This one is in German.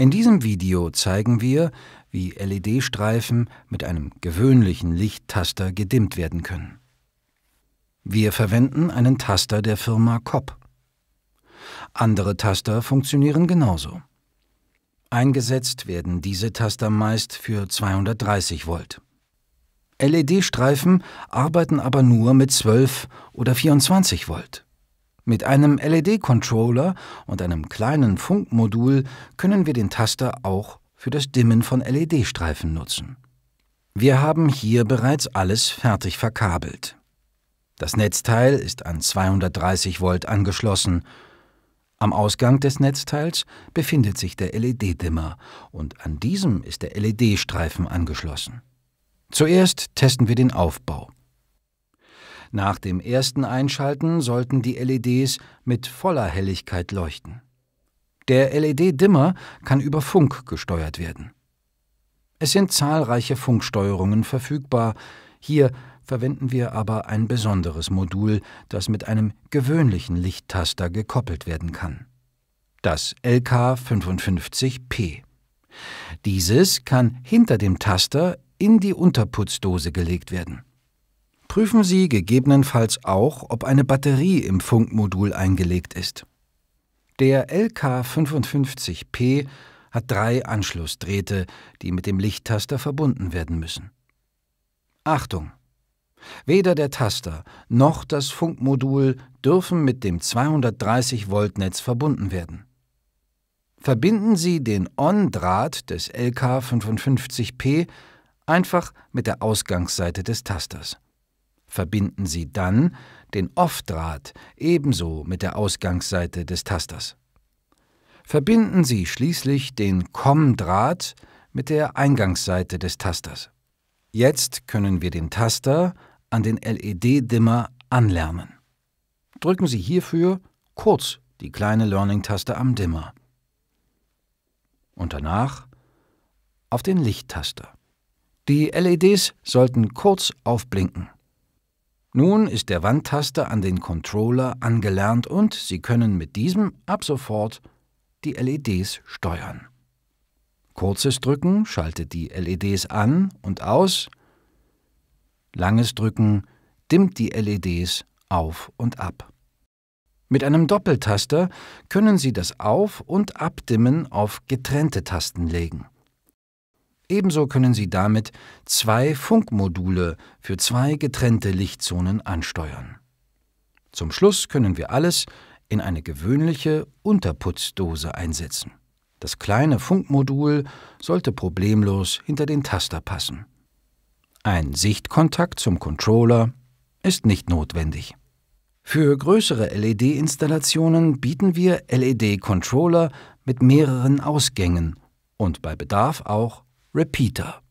In diesem Video zeigen wir, wie LED-Streifen mit einem gewöhnlichen Lichttaster gedimmt werden können. Wir verwenden einen Taster der Firma Kopp. Andere Taster funktionieren genauso. Eingesetzt werden diese Taster meist für 230 Volt. LED-Streifen arbeiten aber nur mit 12 oder 24 Volt. Mit einem LED-Controller und einem kleinen Funkmodul können wir den Taster auch für das Dimmen von LED-Streifen nutzen. Wir haben hier bereits alles fertig verkabelt. Das Netzteil ist an 230 Volt angeschlossen. Am Ausgang des Netzteils befindet sich der LED-Dimmer und an diesem ist der LED-Streifen angeschlossen. Zuerst testen wir den Aufbau. Nach dem ersten Einschalten sollten die LEDs mit voller Helligkeit leuchten. Der LED-Dimmer kann über Funk gesteuert werden. Es sind zahlreiche Funksteuerungen verfügbar. Hier verwenden wir aber ein besonderes Modul, das mit einem gewöhnlichen Lichttaster gekoppelt werden kann. Das LK55P. Dieses kann hinter dem Taster in die Unterputzdose gelegt werden. Prüfen Sie gegebenenfalls auch, ob eine Batterie im Funkmodul eingelegt ist. Der LK55P hat drei Anschlussdrähte, die mit dem Lichttaster verbunden werden müssen. Achtung! Weder der Taster noch das Funkmodul dürfen mit dem 230 Volt Netz verbunden werden. Verbinden Sie den On-Draht des LK55P einfach mit der Ausgangsseite des Tasters verbinden Sie dann den Off-Draht ebenso mit der Ausgangsseite des Tasters. Verbinden Sie schließlich den COM-Draht mit der Eingangsseite des Tasters. Jetzt können wir den Taster an den LED-Dimmer anlernen. Drücken Sie hierfür kurz die kleine Learning-Taste am Dimmer und danach auf den Lichttaster. Die LEDs sollten kurz aufblinken. Nun ist der Wandtaster an den Controller angelernt und Sie können mit diesem ab sofort die LEDs steuern. Kurzes Drücken schaltet die LEDs an und aus, langes Drücken dimmt die LEDs auf und ab. Mit einem Doppeltaster können Sie das Auf- und Abdimmen auf getrennte Tasten legen. Ebenso können Sie damit zwei Funkmodule für zwei getrennte Lichtzonen ansteuern. Zum Schluss können wir alles in eine gewöhnliche Unterputzdose einsetzen. Das kleine Funkmodul sollte problemlos hinter den Taster passen. Ein Sichtkontakt zum Controller ist nicht notwendig. Für größere LED-Installationen bieten wir LED-Controller mit mehreren Ausgängen und bei Bedarf auch Repeater.